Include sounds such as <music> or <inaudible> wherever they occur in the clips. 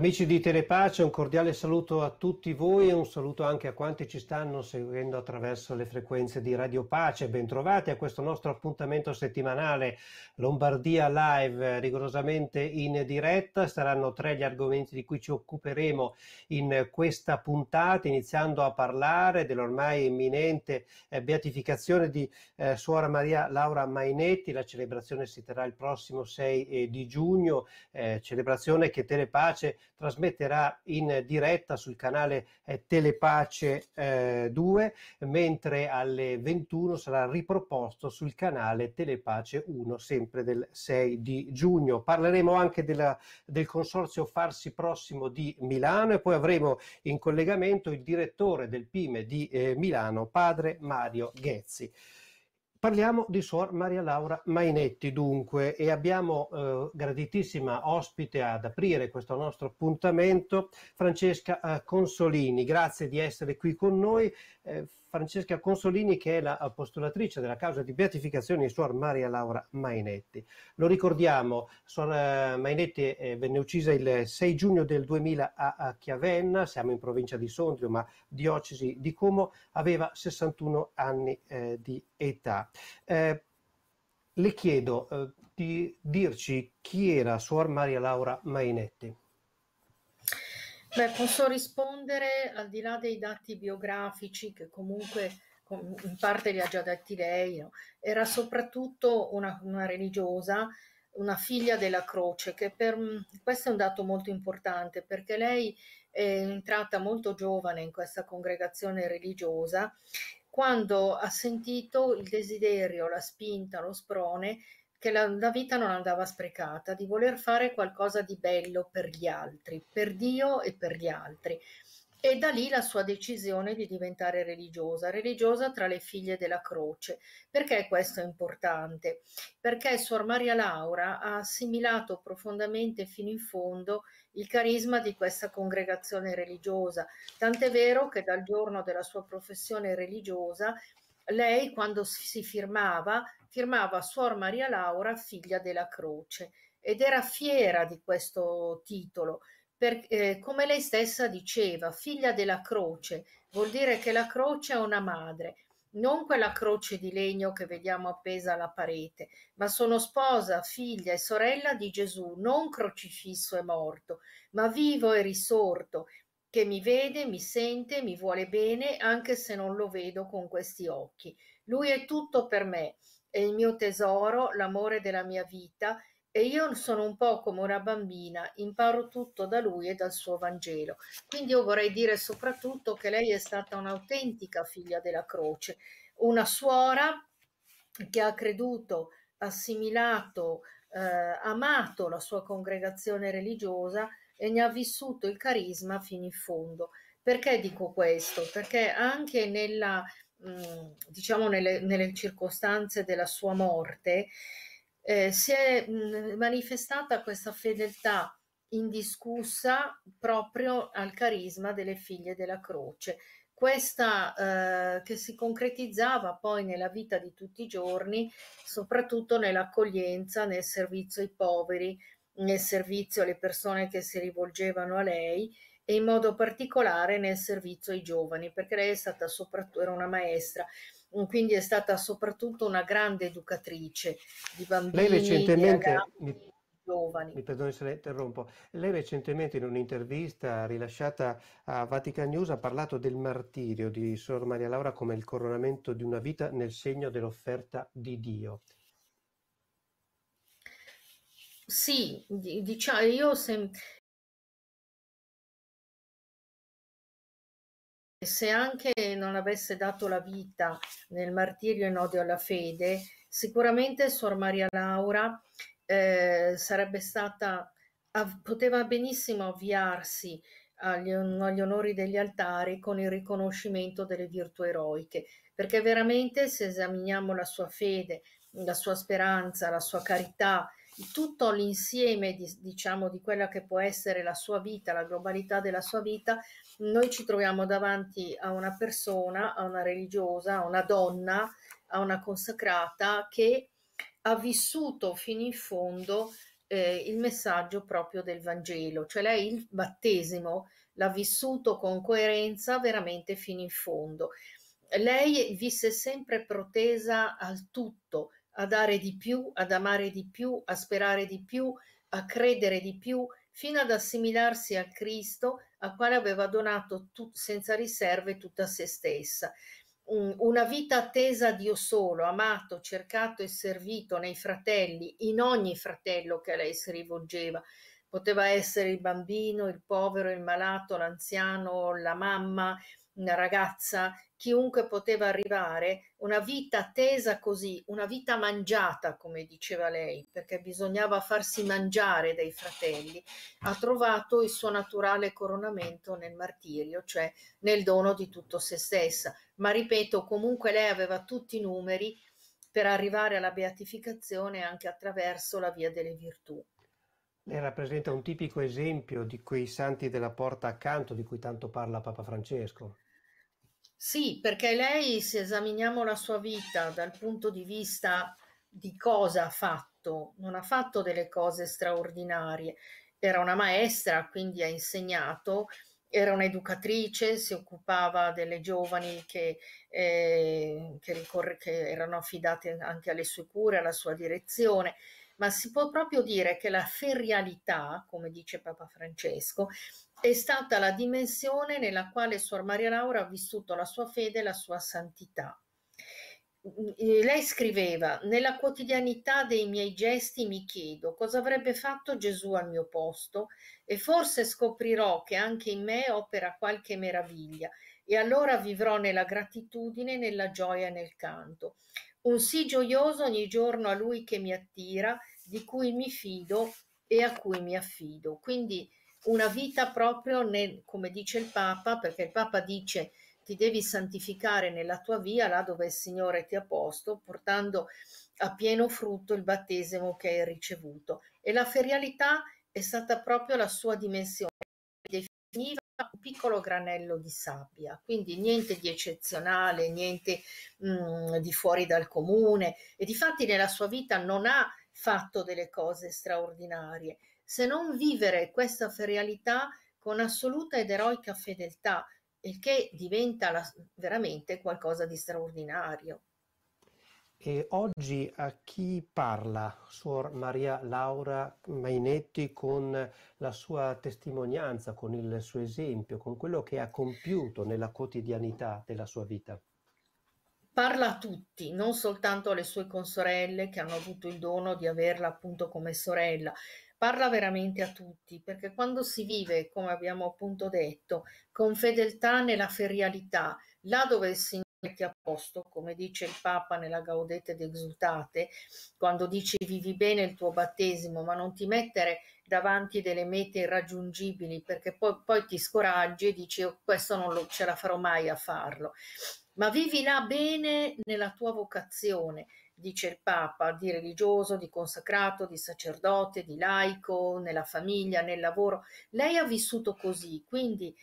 Amici di Telepace, un cordiale saluto a tutti voi e un saluto anche a quanti ci stanno seguendo attraverso le frequenze di Radio Pace. Bentrovati a questo nostro appuntamento settimanale Lombardia Live, rigorosamente in diretta. Saranno tre gli argomenti di cui ci occuperemo in questa puntata, iniziando a parlare dell'ormai imminente eh, beatificazione di eh, Suora Maria Laura Mainetti. La celebrazione si terrà il prossimo 6 eh, di giugno, eh, celebrazione che Telepace trasmetterà in diretta sul canale eh, Telepace eh, 2, mentre alle 21 sarà riproposto sul canale Telepace 1, sempre del 6 di giugno. Parleremo anche della, del consorzio Farsi Prossimo di Milano e poi avremo in collegamento il direttore del PIME di eh, Milano, padre Mario Ghezzi. Parliamo di Suor Maria Laura Mainetti dunque e abbiamo eh, graditissima ospite ad aprire questo nostro appuntamento Francesca eh, Consolini, grazie di essere qui con noi. Eh, Francesca Consolini, che è la postulatrice della causa di beatificazione di Suor Maria Laura Mainetti. Lo ricordiamo, Suor eh, Mainetti eh, venne uccisa il 6 giugno del 2000 a Chiavenna, siamo in provincia di Sondrio, ma diocesi di Como, aveva 61 anni eh, di età. Eh, le chiedo eh, di dirci chi era Suor Maria Laura Mainetti. Beh, posso rispondere al di là dei dati biografici che comunque in parte li ha già detti lei, no? era soprattutto una, una, religiosa, una figlia della croce, che per, mm, questo è un dato molto importante perché lei è entrata molto giovane in questa congregazione religiosa quando ha sentito il desiderio, la spinta, lo sprone che la, la, vita non andava sprecata, di voler fare qualcosa di bello per gli altri, per Dio e per gli altri. E da lì la sua decisione di diventare religiosa, religiosa tra le figlie della croce. Perché questo è importante? Perché Suor Maria Laura ha assimilato profondamente fino in fondo il carisma di questa congregazione religiosa, tant'è vero che dal giorno della sua professione religiosa lei quando si firmava, firmava Suor Maria Laura, figlia della croce, ed era fiera di questo titolo. perché, eh, come lei stessa diceva, figlia della croce, vuol dire che la croce è una madre, non quella croce di legno che vediamo appesa alla parete, ma sono sposa, figlia e sorella di Gesù, non crocifisso e morto, ma vivo e risorto, che mi vede, mi sente, mi vuole bene, anche se non lo vedo con questi occhi. Lui è tutto per me, è il mio tesoro, l'amore della mia vita e io sono un po' come una bambina, imparo tutto da lui e dal suo Vangelo. Quindi io vorrei dire soprattutto che lei è stata un'autentica figlia della croce, una suora che ha creduto, assimilato, eh, amato la sua congregazione religiosa e ne ha vissuto il carisma fino in fondo. Perché dico questo? Perché anche nella, mm, diciamo nelle, nelle, circostanze della sua morte, eh, si è mm, manifestata questa fedeltà indiscussa proprio al carisma delle figlie della croce. Questa eh, che si concretizzava poi nella vita di tutti i giorni, soprattutto nell'accoglienza, nel servizio ai poveri, nel servizio alle persone che si rivolgevano a lei e in modo particolare nel servizio ai giovani, perché lei è stata soprattutto, era una maestra, mm, quindi è stata soprattutto una grande educatrice di bambini, lei recentemente, di ragazzi, mi, giovani. Mi perdoni se la interrompo. Lei recentemente in un'intervista rilasciata a Vatican News ha parlato del martirio di Sor Maria Laura come il coronamento di una vita nel segno dell'offerta di Dio. Sì, diciamo, io se, se anche non avesse dato la vita nel martirio in odio alla fede, sicuramente Suor Maria Laura eh, sarebbe stata, av- poteva benissimo avviarsi agli, agli, onori degli altari con il riconoscimento delle virtù eroiche, perché veramente se esaminiamo la sua fede, la sua speranza, la sua carità, tutto l'insieme di, diciamo, di quella che può essere la sua vita, la globalità della sua vita, noi ci troviamo davanti a una persona, a una religiosa, a una donna, a una consacrata che ha vissuto fino in fondo eh, il messaggio proprio del Vangelo, cioè lei il battesimo l'ha vissuto con coerenza veramente fino in fondo. Lei visse sempre protesa al tutto, a dare di più, ad amare di più, a sperare di più, a credere di più, fino ad assimilarsi a Cristo, a quale aveva donato tut- senza riserve tutta se stessa. una vita attesa a Dio solo, amato, cercato e servito nei fratelli, in ogni fratello che a lei si rivolgeva. Poteva essere il bambino, il povero, il malato, l'anziano, la mamma, una ragazza, chiunque poteva arrivare, una vita tesa così, una vita mangiata, come diceva lei, perché bisognava farsi mangiare dai fratelli, ha trovato il suo naturale coronamento nel martirio, cioè nel dono di tutto se stessa. Ma ripeto, comunque lei aveva tutti i numeri per arrivare alla beatificazione anche attraverso la via delle virtù. Lei rappresenta un tipico esempio di quei santi della porta accanto di cui tanto parla Papa Francesco. Sì, perché lei, se esaminiamo la sua vita dal punto di vista di cosa ha fatto, non ha fatto delle cose straordinarie. Era una maestra, quindi ha insegnato, era un'educatrice, si occupava delle giovani che, eh, che, ricorre, che erano affidate anche alle sue cure, alla sua direzione ma si può proprio dire che la ferialità, come dice Papa Francesco, è stata la dimensione nella quale Suor Maria Laura ha vissuto la sua fede e la sua santità. Mm, mm, lei scriveva, nella quotidianità dei miei gesti mi chiedo cosa avrebbe fatto Gesù al mio posto e forse scoprirò che anche in me opera qualche meraviglia e allora vivrò nella gratitudine, nella gioia e nel canto un sì gioioso ogni giorno a lui che mi attira, di cui mi fido e a cui mi affido. Quindi una vita proprio, nel, come dice il Papa, perché il Papa dice ti devi santificare nella tua via, là dove il Signore ti ha posto, portando a pieno frutto il battesimo che hai ricevuto. E la ferialità è stata proprio la sua dimensione veniva un piccolo granello di sabbia, quindi niente di eccezionale, niente mh, mm, di fuori dal comune e di fatti nella sua vita non ha fatto delle cose straordinarie, se non vivere questa ferialità con assoluta ed eroica fedeltà, il che diventa la, veramente qualcosa di straordinario. E oggi a chi parla Suor Maria Laura Mainetti con la sua testimonianza, con il suo esempio, con quello che ha compiuto nella quotidianità della sua vita? Parla a tutti, non soltanto alle sue consorelle che hanno avuto il dono di averla appunto come sorella, parla veramente a tutti, perché quando si vive, come abbiamo appunto detto, con fedeltà nella ferialità, là dove il Signore metti a posto, come dice il Papa nella Gaudete ed Exultate, quando dice vivi bene il tuo battesimo, ma non ti mettere davanti delle mete irraggiungibili perché poi, poi ti scoraggi e dici oh, questo non lo, ce la farò mai a farlo. Ma vivi là bene nella tua vocazione, dice il Papa, di religioso, di consacrato, di sacerdote, di laico, nella famiglia, nel lavoro. Lei ha vissuto così, quindi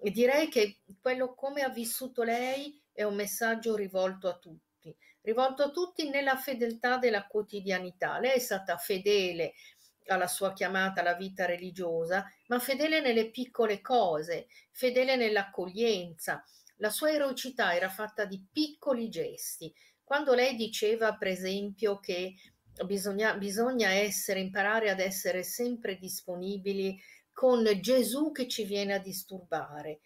direi che quello come ha vissuto lei è un messaggio rivolto a tutti rivolto a tutti nella fedeltà della quotidianità. Lei è stata fedele alla sua chiamata alla vita religiosa, ma fedele nelle piccole cose, fedele nell'accoglienza. La sua erocità era fatta di piccoli gesti. Quando lei diceva, per esempio, che bisogna, bisogna essere, imparare ad essere sempre disponibili con Gesù che ci viene a disturbare,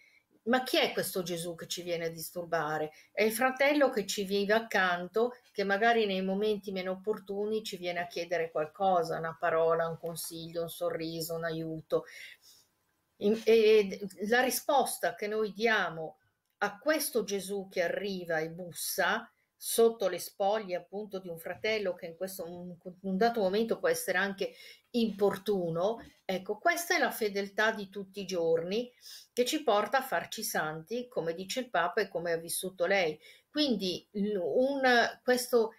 ma chi è questo Gesù che ci viene a disturbare? È il fratello che ci vive accanto, che magari nei momenti meno opportuni ci viene a chiedere qualcosa, una parola, un consiglio, un sorriso, un aiuto. E, la risposta che noi diamo a questo Gesù che arriva e bussa sotto le spoglie appunto di un fratello che in questo un, un dato momento può essere anche importuno, ecco, questa è la fedeltà di tutti i giorni che ci porta a farci santi, come dice il Papa e come ha vissuto lei. Quindi un, questo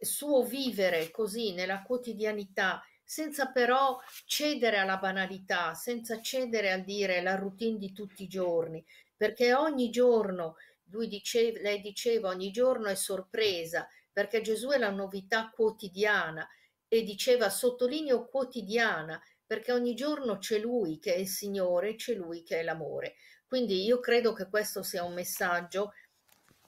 suo vivere così nella quotidianità senza però cedere alla banalità, senza cedere al dire la routine di tutti i giorni, perché ogni giorno lui dice, lei diceva ogni giorno è sorpresa perché Gesù è la novità quotidiana e diceva sottolineo quotidiana perché ogni giorno c'è lui che è il Signore, c'è lui che è l'amore. Quindi io credo che questo sia un messaggio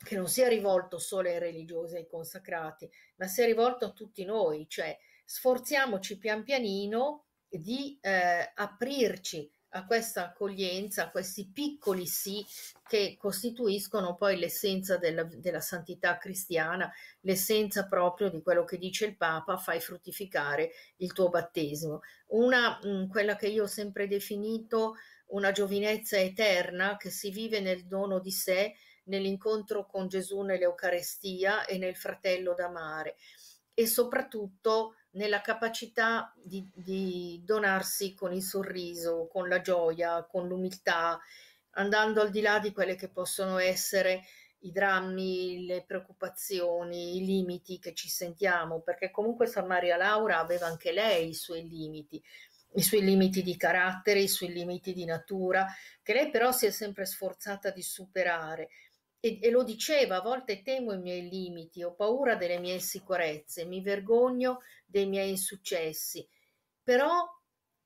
che non sia rivolto solo ai religiosi e ai consacrati, ma sia rivolto a tutti noi, cioè sforziamoci pian pianino di eh, aprirci a questa accoglienza, a questi piccoli sì che costituiscono poi l'essenza della, della santità cristiana, l'essenza proprio di quello che dice il Papa, fai fruttificare il tuo battesimo. Una, mh, mm, quella che io ho sempre definito una giovinezza eterna che si vive nel dono di sé, nell'incontro con Gesù nell'Eucarestia e nel fratello d'amare e soprattutto nella capacità di, di, donarsi con il sorriso, con la gioia, con l'umiltà, andando al di là di quelle che possono essere i drammi, le preoccupazioni, i limiti che ci sentiamo, perché comunque San Maria Laura aveva anche lei i suoi limiti, i suoi limiti di carattere, i suoi limiti di natura, che lei però si è sempre sforzata di superare e, e, lo diceva, a volte temo i miei limiti, ho paura delle mie insicurezze, mi vergogno dei miei insuccessi, però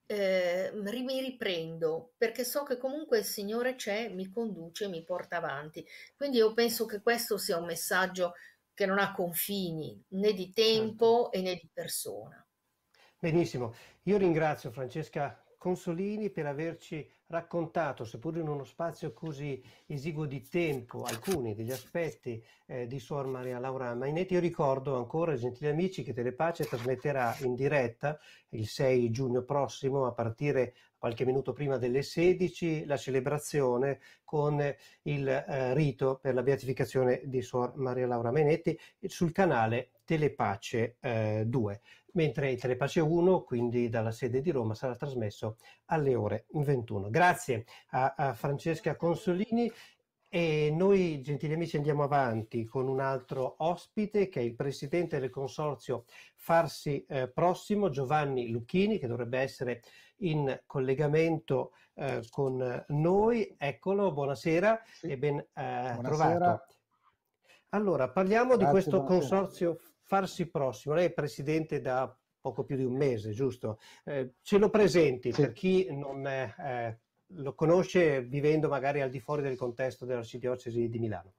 eh, mi riprendo perché so che comunque il Signore c'è, mi conduce, mi porta avanti. Quindi io penso che questo sia un messaggio che non ha confini né di tempo certo. e né di persona. Benissimo, io ringrazio Francesca Consolini per averci raccontato, seppur in uno spazio così esiguo di tempo, alcuni degli aspetti eh, di Suor Maria Laura Mainetti. Io ricordo ancora, gentili amici, che Telepace trasmetterà in diretta il 6 giugno prossimo, a partire qualche minuto prima delle 16, la celebrazione con il eh, rito per la beatificazione di Suor Maria Laura Mainetti sul canale Telepace 2, eh, mentre il Telepace 1, quindi dalla sede di Roma, sarà trasmesso alle ore 21. Grazie a, a Francesca Consolini e noi, gentili amici, andiamo avanti con un altro ospite che è il presidente del consorzio Farsi eh, Prossimo, Giovanni Lucchini, che dovrebbe essere in collegamento eh, con noi. Eccolo, buonasera sì. e ben eh, buonasera. trovato. Allora, parliamo Grazie, di questo buonasera. consorzio farsi prossimo. Lei è presidente da poco più di un mese, giusto? Eh, ce lo presenti sì. per chi non eh, lo conosce vivendo magari al di fuori del contesto dell'Arcidiocesi di Milano?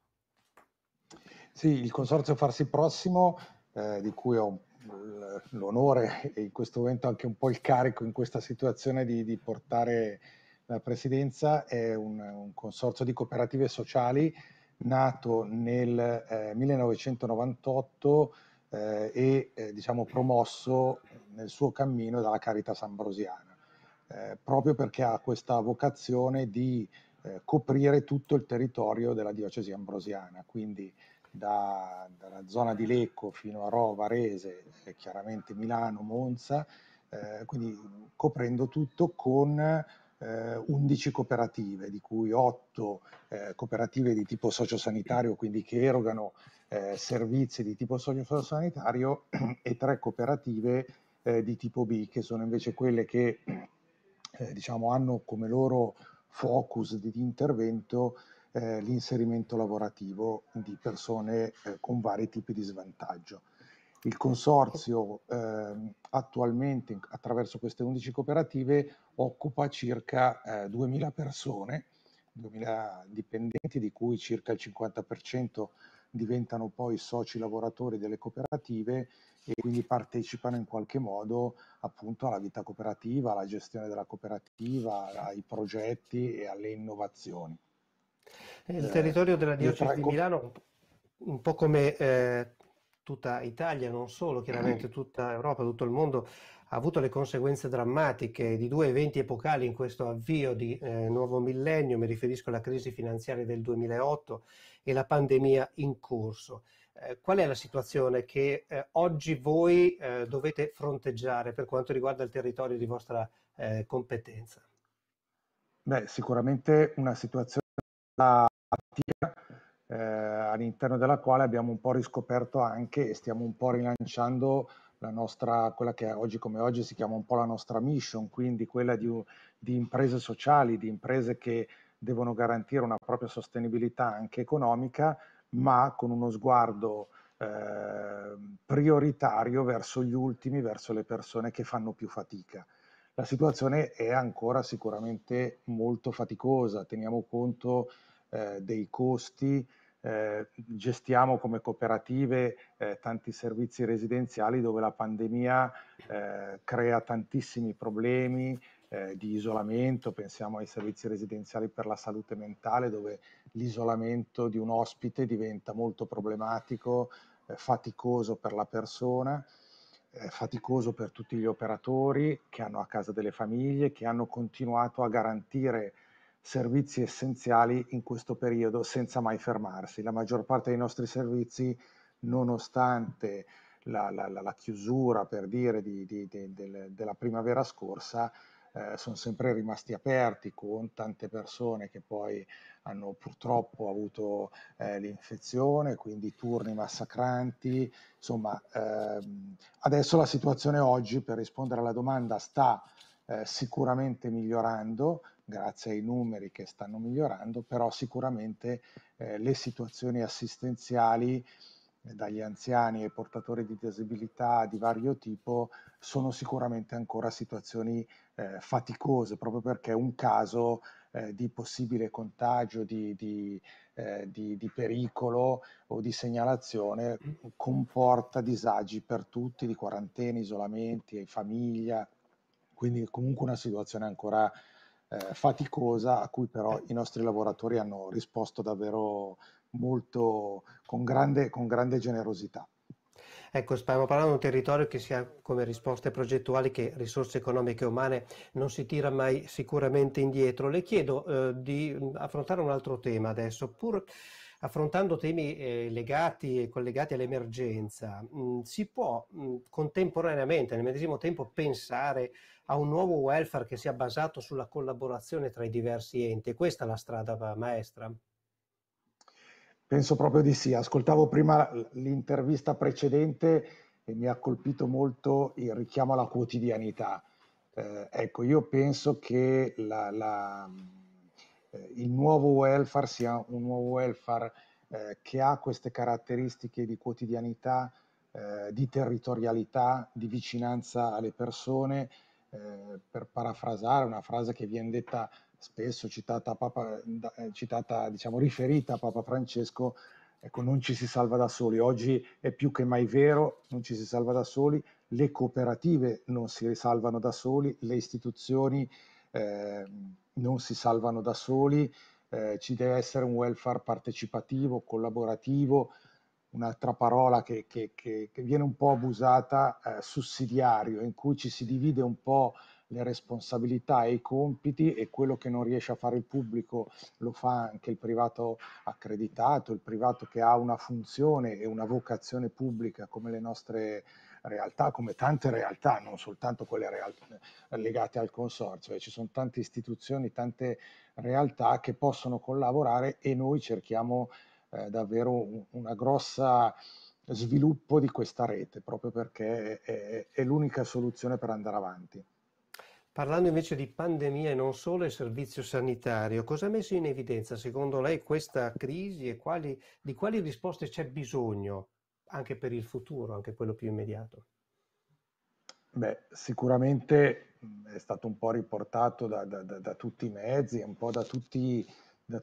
Sì, il Consorzio Farsi Prossimo, eh, di cui ho mm, l'onore e in questo momento anche un po' il carico in questa situazione di, di portare la presidenza, è un, un consorzio di cooperative sociali nato nel eh, 1998 eh, e eh, diciamo promosso nel suo cammino dalla Caritas Ambrosiana, eh, proprio perché ha questa vocazione di eh, coprire tutto il territorio della diocesi ambrosiana, quindi da, dalla zona di Lecco fino a Rova, Varese, eh, chiaramente Milano, Monza, eh, quindi coprendo tutto con eh, 11 cooperative, di cui 8 eh, cooperative di tipo sociosanitario, quindi che erogano eh, servizi di tipo sociosanitario, <clears throat> e 3 cooperative eh, di tipo B, che sono invece quelle che <clears throat> eh, diciamo, hanno come loro focus di, di intervento eh, l'inserimento lavorativo di persone con vari tipi di svantaggio il consorzio eh, attualmente attraverso queste 11 cooperative occupa circa eh, 2.000 persone, 2.000 dipendenti di cui circa il 50% diventano poi soci lavoratori delle cooperative e quindi partecipano in qualche modo appunto alla vita cooperativa, alla gestione della cooperativa, ai progetti e alle innovazioni. Il territorio della eh, diocesi di Milano, un po' come eh, tutta Italia, non solo, chiaramente mm. tutta Europa, tutto il mondo ha avuto le conseguenze drammatiche di due eventi epocali in questo avvio di eh, nuovo millennio, mi riferisco alla crisi finanziaria del 2008 e la pandemia in corso. Eh, qual è la situazione che eh, oggi voi eh, dovete fronteggiare per quanto riguarda il territorio di vostra eh, competenza? Beh, sicuramente una situazione attiva eh, all'interno della quale abbiamo un po' riscoperto anche e stiamo un po' rilanciando la nostra, quella che oggi come oggi si chiama un po' la nostra mission, quindi quella di, di imprese sociali, di imprese che devono garantire una propria sostenibilità anche economica, ma con uno sguardo eh, prioritario verso gli ultimi, verso le persone che fanno più fatica. La situazione è ancora sicuramente molto faticosa, teniamo conto eh, dei costi eh, gestiamo come cooperative eh, tanti servizi residenziali dove la pandemia eh, crea tantissimi problemi eh, di isolamento, pensiamo ai servizi residenziali per la salute mentale dove l'isolamento di un ospite diventa molto problematico, eh, faticoso per la persona, eh, faticoso per tutti gli operatori che hanno a casa delle famiglie, che hanno continuato a garantire servizi essenziali in questo periodo senza mai fermarsi. La maggior parte dei nostri servizi, nonostante la, la, la chiusura, per dire, di, di, di, del, della primavera scorsa, eh, sono sempre rimasti aperti con tante persone che poi hanno purtroppo avuto eh, l'infezione, quindi turni massacranti. Insomma, ehm, adesso la situazione oggi, per rispondere alla domanda, sta eh, sicuramente migliorando, grazie ai numeri che stanno migliorando, però sicuramente eh, le situazioni assistenziali eh, dagli anziani ai portatori di disabilità di vario tipo sono sicuramente ancora situazioni eh, faticose, proprio perché un caso eh, di possibile contagio, di, di, eh, di, di pericolo o di segnalazione comporta disagi per tutti, di quarantene, isolamenti, famiglia, quindi comunque una situazione ancora eh, faticosa a cui però eh. i nostri lavoratori hanno risposto davvero molto con grande, con grande generosità. Ecco, stiamo parlando di un territorio che sia come risposte progettuali che risorse economiche e umane non si tira mai sicuramente indietro. Le chiedo eh, di mm, affrontare un altro tema adesso, pur affrontando temi eh, legati e collegati all'emergenza, mh, mm, si può mh, mm, contemporaneamente, nel medesimo tempo, pensare a un nuovo welfare che sia basato sulla collaborazione tra i diversi enti. Questa è la strada maestra? Penso proprio di sì. Ascoltavo prima l'intervista precedente e mi ha colpito molto il richiamo alla quotidianità. Eh, ecco, io penso che la, la eh, il nuovo welfare sia un nuovo welfare eh, che ha queste caratteristiche di quotidianità, eh, di territorialità, di vicinanza alle persone. Eh, per parafrasare una frase che viene detta spesso, citata, Papa, eh, citata diciamo, riferita a Papa Francesco, ecco, non ci si salva da soli. Oggi è più che mai vero, non ci si salva da soli, le cooperative non si risalvano da soli, le istituzioni ehm, non si salvano da soli, eh, ci deve essere un welfare partecipativo, collaborativo, un'altra parola che, che, che, che viene un po' abusata, eh, sussidiario, in cui ci si divide un po' le responsabilità e i compiti e quello che non riesce a fare il pubblico lo fa anche il privato accreditato, il privato che ha una funzione e una vocazione pubblica come le nostre realtà come tante realtà, non soltanto quelle legate al consorzio, ci sono tante istituzioni, tante realtà che possono collaborare e noi cerchiamo eh, davvero un, una grossa sviluppo di questa rete, proprio perché è, è l'unica soluzione per andare avanti. Parlando invece di pandemia e non solo e servizio sanitario, cosa ha messo in evidenza secondo lei questa crisi e quali, di quali risposte c'è bisogno anche per il futuro, anche quello più immediato? Beh, sicuramente è stato un po' riportato da, da, da, da tutti i mezzi, un po' da, tutti,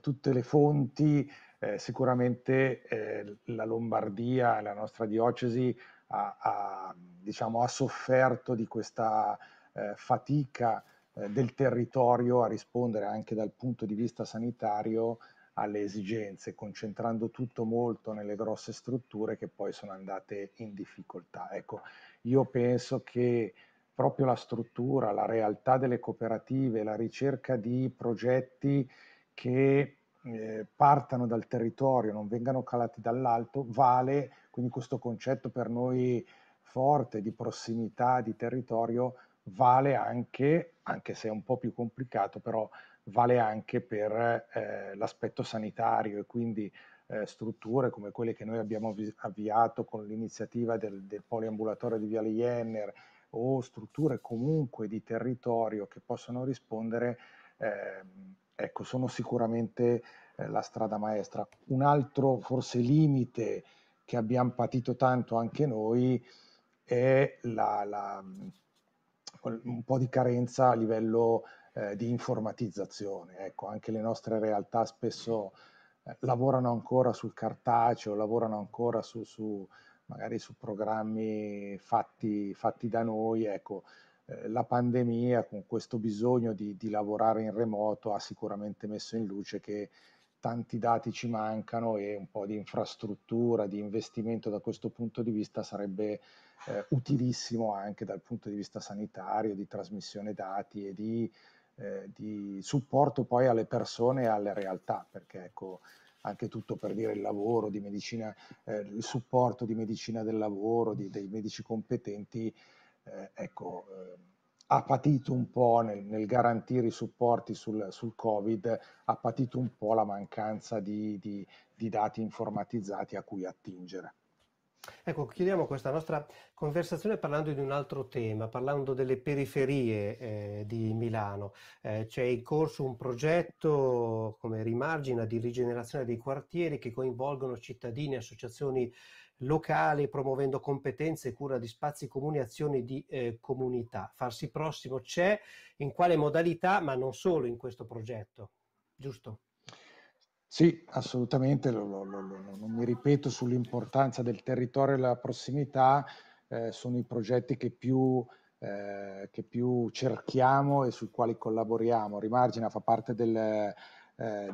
tutte le fonti. Eh, sicuramente eh, la Lombardia, la nostra diocesi, ha, ha, diciamo, ha sofferto di questa eh, fatica eh, del territorio a rispondere anche dal punto di vista sanitario alle esigenze, concentrando tutto molto nelle grosse strutture che poi sono andate in difficoltà. Ecco, io penso che proprio la struttura, la realtà delle cooperative, la ricerca di progetti che eh, partano dal territorio, non vengano calati dall'alto, vale quindi questo concetto per noi forte di prossimità di territorio vale anche, anche se è un po' più complicato, però vale anche per eh, l'aspetto sanitario e quindi eh, strutture come quelle che noi abbiamo avviato con l'iniziativa del, del poliambulatorio di Viale Jenner o strutture comunque di territorio che possono rispondere, eh, ecco, sono sicuramente eh, la strada maestra. Un altro forse limite che abbiamo patito tanto anche noi è la, la, un po' di carenza a livello eh, di informatizzazione. Ecco, anche le nostre realtà spesso eh, lavorano ancora sul cartaceo, lavorano ancora su, su magari su programmi fatti, fatti da noi. Ecco, eh, la pandemia con questo bisogno di, di, lavorare in remoto ha sicuramente messo in luce che tanti dati ci mancano e un po' di infrastruttura, di investimento da questo punto di vista sarebbe eh, utilissimo anche dal punto di vista sanitario, di trasmissione dati e di eh, di supporto poi alle persone e alle realtà, perché ecco, anche tutto per dire il lavoro di medicina, eh, il supporto di medicina del lavoro, di, dei medici competenti, eh, ecco, eh, ha patito un po' nel, nel garantire i supporti sul, sul, Covid, ha patito un po' la mancanza di, di, di dati informatizzati a cui attingere. Ecco, chiudiamo questa nostra conversazione parlando di un altro tema, parlando delle periferie eh, di Milano. Eh, c'è in corso un progetto, come rimargina, di rigenerazione dei quartieri che coinvolgono cittadini e associazioni locali, promuovendo competenze, cura di spazi comuni, azioni di eh, comunità. Farsi prossimo c'è, in quale modalità, ma non solo in questo progetto, giusto? Sì, assolutamente, lo, lo, lo, non mi ripeto sull'importanza del territorio e la prossimità, eh, sono i progetti che più, eh, che più, cerchiamo e sui quali collaboriamo. Rimargina fa parte del, eh,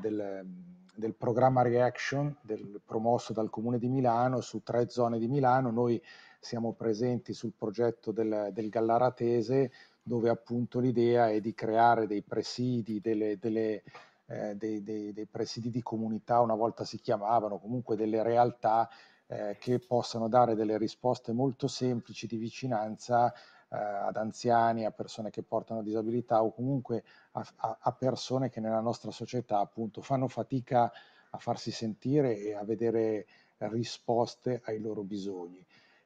del, del programma Reaction del, promosso dal Comune di Milano su tre zone di Milano. Noi siamo presenti sul progetto del, del Gallaratese dove appunto l'idea è di creare dei presidi, delle, delle eh, dei, dei, dei, presidi di comunità, una volta si chiamavano, comunque delle realtà eh, che possano dare delle risposte molto semplici di vicinanza eh, ad anziani, a persone che portano disabilità o comunque a, a, a, persone che nella nostra società appunto fanno fatica a farsi sentire e a vedere risposte ai loro bisogni.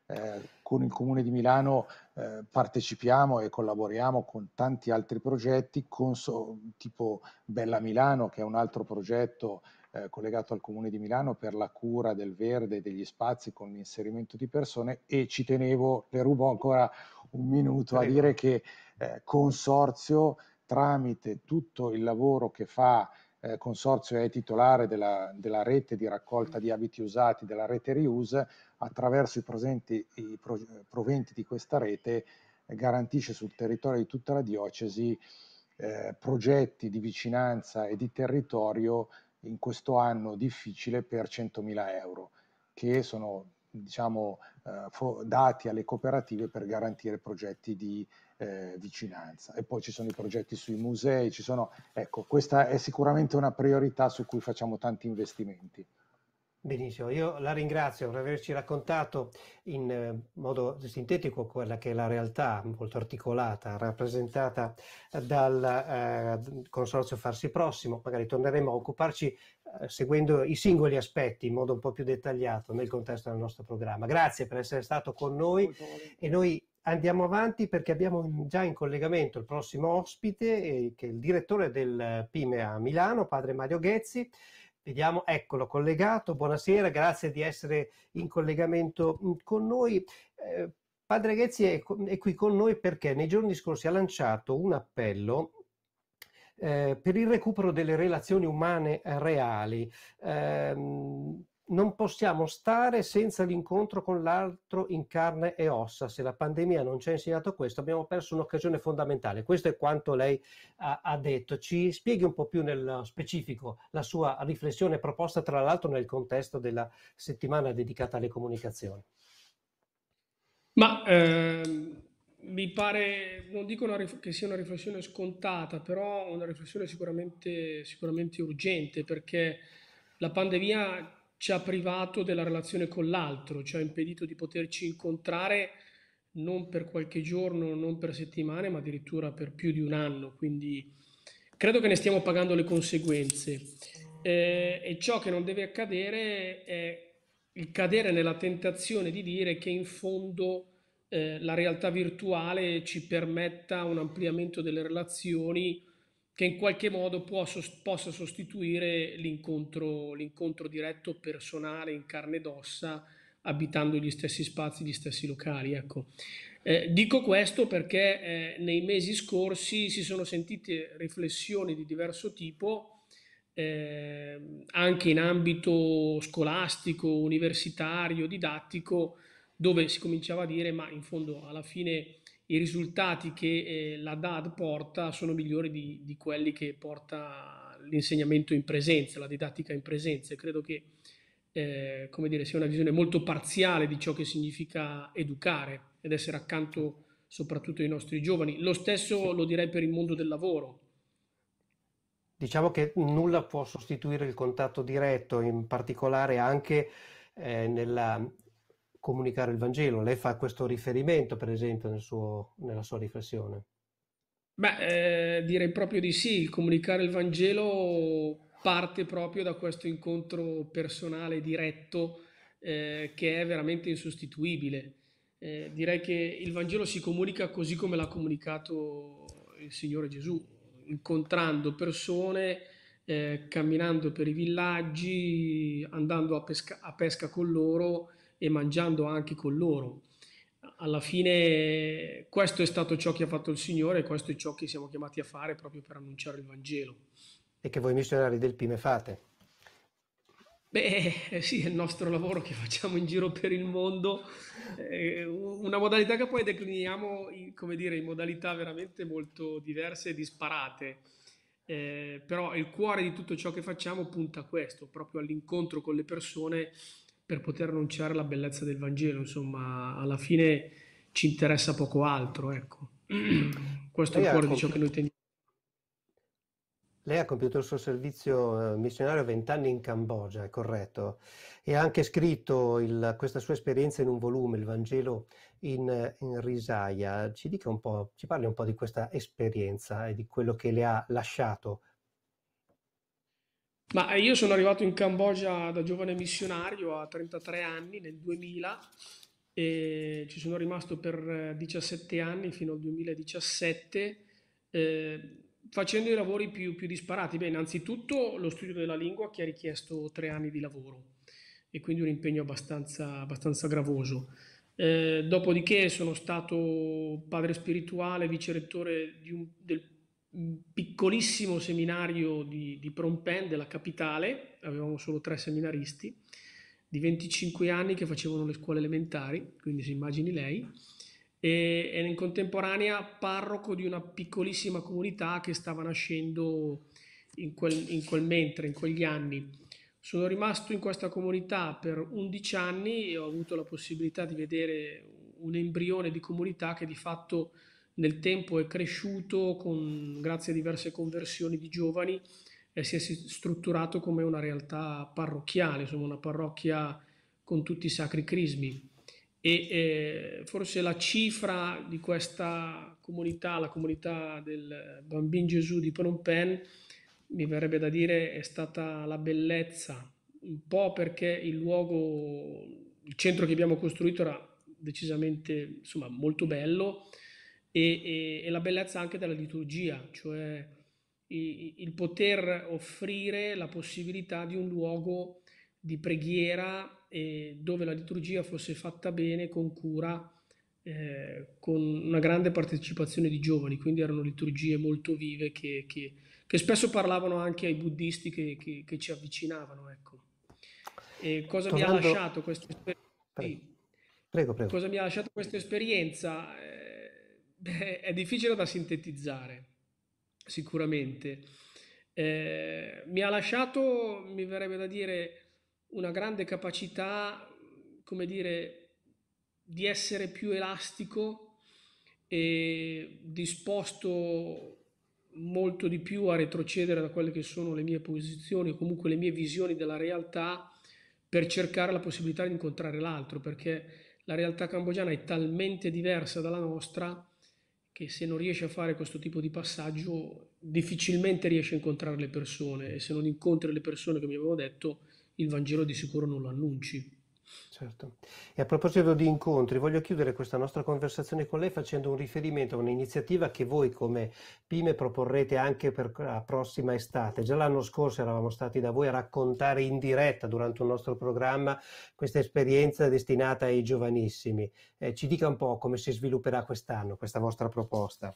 Eh, con il Comune di Milano eh, partecipiamo e collaboriamo con tanti altri progetti, so, tipo Bella Milano, che è un altro progetto eh, collegato al Comune di Milano per la cura del verde e degli spazi con l'inserimento di persone e ci tenevo, le rubo ancora un minuto a dire che eh, Consorzio tramite tutto il lavoro che fa eh, consorzio è titolare della, della, rete di raccolta di abiti usati della rete Reuse, attraverso i, presenti, i pro, proventi di questa rete eh, garantisce sul territorio di tutta la diocesi eh, progetti di vicinanza e di territorio in questo anno difficile per 100.000 euro, che sono diciamo, eh, dati alle cooperative per garantire progetti di eh, vicinanza. E poi ci sono i progetti sui musei, sono, ecco, questa è sicuramente una priorità su cui facciamo tanti investimenti. Benissimo, io la ringrazio per averci raccontato in eh, modo sintetico quella che è la realtà molto articolata rappresentata dal eh, Consorzio Farsi Prossimo. Magari torneremo a occuparci eh, seguendo i singoli aspetti in modo un po' più dettagliato nel contesto del nostro programma. Grazie per essere stato con noi e noi andiamo avanti perché abbiamo già in collegamento il prossimo ospite eh, che è il direttore del eh, PIME a Milano, padre Mario Ghezzi Vediamo, eccolo, collegato. Buonasera, grazie di essere in collegamento mm, con noi. Eh, padre Ghezzi è, è, qui con noi perché nei giorni scorsi ha lanciato un appello eh, per il recupero delle relazioni umane reali. Eh, non possiamo stare senza l'incontro con l'altro in carne e ossa. Se la pandemia non ci ha insegnato questo, abbiamo perso un'occasione fondamentale. Questo è quanto lei ha, ha detto. Ci spieghi un po' più nello specifico la sua riflessione proposta, tra l'altro, nel contesto della settimana dedicata alle comunicazioni. Ma ehm, mi pare, non dico rif- che sia una riflessione scontata, però una riflessione sicuramente, sicuramente urgente perché la pandemia ci ha privato della relazione con l'altro, ci ha impedito di poterci incontrare non per qualche giorno, non per settimane, ma addirittura per più di un anno. Quindi credo che ne stiamo pagando le conseguenze. Eh, e ciò che non deve accadere è il cadere nella tentazione di dire che in fondo eh, la realtà virtuale ci permetta un ampliamento delle relazioni che in qualche modo può, possa sostituire l'incontro, diretto personale in carne ed ossa abitando gli stessi spazi, gli stessi locali. Ecco. Eh, dico questo perché eh, nei mesi scorsi si sono sentite riflessioni di diverso tipo, eh, anche in ambito scolastico, universitario, didattico, dove si cominciava a dire ma in fondo alla fine i risultati che eh, la DAD porta sono migliori di, di quelli che porta l'insegnamento in presenza, la didattica in presenza. credo che eh, come dire, sia una visione molto parziale di ciò che significa educare ed essere accanto soprattutto ai nostri giovani. Lo stesso lo direi per il mondo del lavoro. Diciamo che nulla può sostituire il contatto diretto, in particolare anche eh, nella comunicare il Vangelo. Lei fa questo riferimento, per esempio, nel suo, nella sua riflessione. Beh, eh, direi proprio di sì, comunicare il Vangelo parte proprio da questo incontro personale, diretto, eh, che è veramente insostituibile. Eh, direi che il Vangelo si comunica così come l'ha comunicato il Signore Gesù, incontrando persone, eh, camminando per i villaggi, andando a pesca, a pesca con loro e mangiando anche con loro. Alla fine questo è stato ciò che ha fatto il Signore e questo è ciò che siamo chiamati a fare proprio per annunciare il Vangelo. E che voi missionari del Pime fate? Beh, eh, sì, è il nostro lavoro che facciamo in giro per il mondo, eh, una modalità che poi decliniamo in, come dire, in modalità veramente molto diverse e disparate, eh, però il cuore di tutto ciò che facciamo punta a questo, proprio all'incontro con le persone per poter annunciare la bellezza del Vangelo, insomma, alla fine ci interessa poco altro, ecco. <clears throat> Questo è il cuore di ciò che noi tendiamo. Lei ha compiuto il suo servizio eh, missionario vent'anni in Cambogia, è corretto, e ha anche scritto il, questa sua esperienza in un volume, il Vangelo in, in Risaia. Ci dica un po', ci parli un po' di questa esperienza e di quello che le ha lasciato ma io sono arrivato in Cambogia da giovane missionario a 33 anni nel 2000 e ci sono rimasto per 17 eh, anni fino al 2017 eh, facendo i lavori più, più disparati. Beh, innanzitutto lo studio della lingua che ha richiesto tre anni di lavoro e quindi un impegno abbastanza, abbastanza gravoso. Eh, dopodiché sono stato padre spirituale, vice rettore un, del piccolissimo seminario di, di Prompen, della capitale, avevamo solo tre seminaristi, di 25 anni che facevano le scuole elementari, quindi si immagini lei, e, e in contemporanea parroco di una piccolissima comunità che stava nascendo in quel, in quel mentre, in quegli anni. Sono rimasto in questa comunità per 11 anni e ho avuto la possibilità di vedere un embrione di comunità che di fatto nel tempo è cresciuto con, grazie a diverse conversioni di giovani e si è strutturato come una realtà parrocchiale, insomma una parrocchia con tutti i sacri crismi. E eh, forse la cifra di questa comunità, la comunità del Bambino Gesù di Phnom Penh, mi verrebbe da dire è stata la bellezza, un po' perché il luogo, il centro che abbiamo costruito era decisamente, insomma, molto bello, e, e, e la bellezza anche della liturgia, cioè il poter offrire la possibilità di un luogo di preghiera eh, dove la liturgia fosse fatta bene, con cura, eh, con una grande partecipazione di giovani, quindi erano liturgie molto vive che, che, che spesso parlavano anche ai buddisti che, che ci avvicinavano. Ecco. cosa Tornando... mi ha lasciato questa esperienza? Prego. Prego, prego. Cosa mi ha lasciato questa esperienza? Eh, Beh, <laughs> è difficile da sintetizzare, sicuramente. Eh, mi ha lasciato, mi verrebbe da dire, una grande capacità, come dire, di essere più elastico e disposto molto di più a retrocedere da quelle che sono le mie posizioni o comunque le mie visioni della realtà per cercare la possibilità di incontrare l'altro, perché la realtà cambogiana è talmente diversa dalla nostra che se non riesce a fare questo tipo di passaggio difficilmente riesce a incontrare le persone e se non incontri le persone che mi avevo detto il Vangelo di sicuro non lo annunci. Certo. E a proposito di incontri, voglio chiudere questa nostra conversazione con lei facendo un riferimento a un'iniziativa che voi come PIME proporrete anche per la prossima estate. Già l'anno scorso eravamo stati da voi a raccontare in diretta durante un nostro programma questa esperienza destinata ai giovanissimi. Eh, ci dica un po' come si svilupperà quest'anno questa vostra proposta.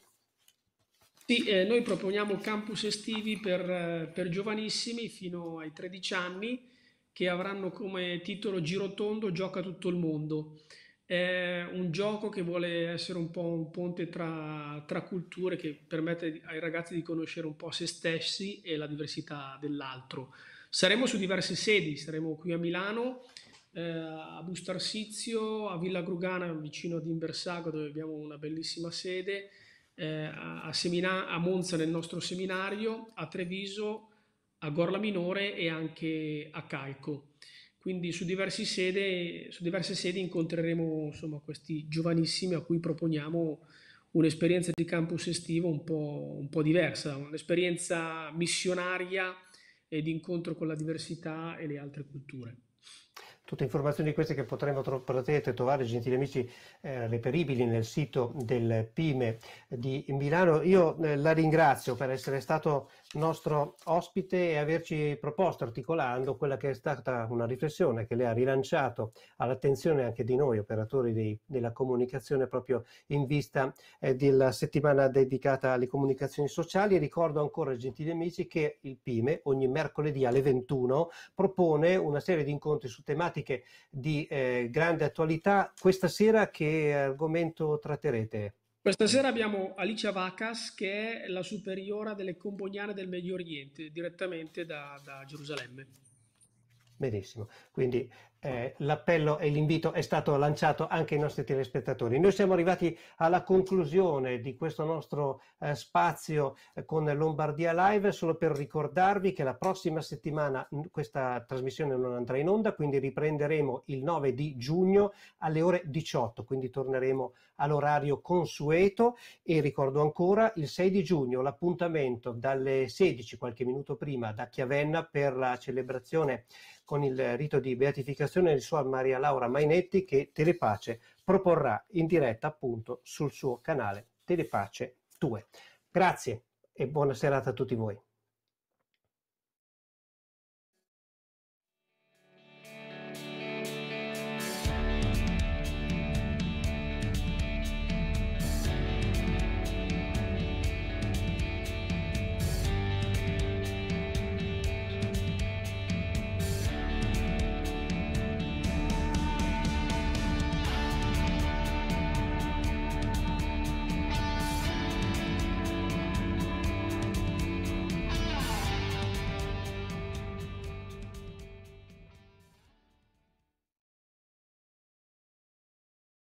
Sì, eh, noi proponiamo campus estivi per, eh, per giovanissimi fino ai 13 anni che avranno come titolo Girotondo gioca tutto il mondo. È un gioco che vuole essere un po' un ponte tra, tra culture che permette ai ragazzi di conoscere un po' se stessi e la diversità dell'altro. Saremo su diverse sedi, saremo qui a Milano, eh, a Bustarsizio, a Villa Grugana vicino ad Inversago dove abbiamo una bellissima sede, eh, a, a, a Monza nel nostro seminario, a Treviso, a Gorla Minore e anche a Calco. Quindi su, sede, su diverse sedi incontreremo insomma, questi giovanissimi a cui proponiamo un'esperienza di campus estivo un po', un po diversa, un'esperienza missionaria e di incontro con la diversità e le altre culture. Tutte informazioni queste che potremo tro- potete trovare, gentili amici, eh, reperibili nel sito del PIME di Milano. Io eh, la ringrazio per essere stato nostro ospite e averci proposto articolando quella che è stata una riflessione che lei ha rilanciato all'attenzione anche di noi operatori di, della comunicazione proprio in vista eh, della settimana dedicata alle comunicazioni sociali. Ricordo ancora, gentili amici, che il PIME ogni mercoledì alle 21 propone una serie di incontri su tematiche di eh, grande attualità. Questa sera che argomento tratterete? Questa sera abbiamo Alicia Vacas che è la superiora delle Combognane del Medio Oriente, direttamente da, da Gerusalemme. Benissimo, quindi eh, l'appello e l'invito è stato lanciato anche ai nostri telespettatori. Noi siamo arrivati alla conclusione di questo nostro eh, spazio eh, con Lombardia Live, solo per ricordarvi che la prossima settimana questa trasmissione non andrà in onda, quindi riprenderemo il 9 di giugno alle ore 18, quindi torneremo all'orario consueto e ricordo ancora il 6 di giugno l'appuntamento dalle 16, qualche minuto prima, da Chiavenna per la celebrazione con il rito di beatificazione di sua Maria Laura Mainetti che Telepace proporrà in diretta appunto sul suo canale Telepace 2. Grazie e buona serata a tutti voi.